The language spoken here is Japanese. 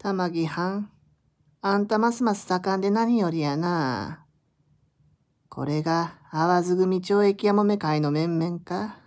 玉木藩。あんたますます盛んで何よりやな。これが、淡津組町駅やもめ会の面々か。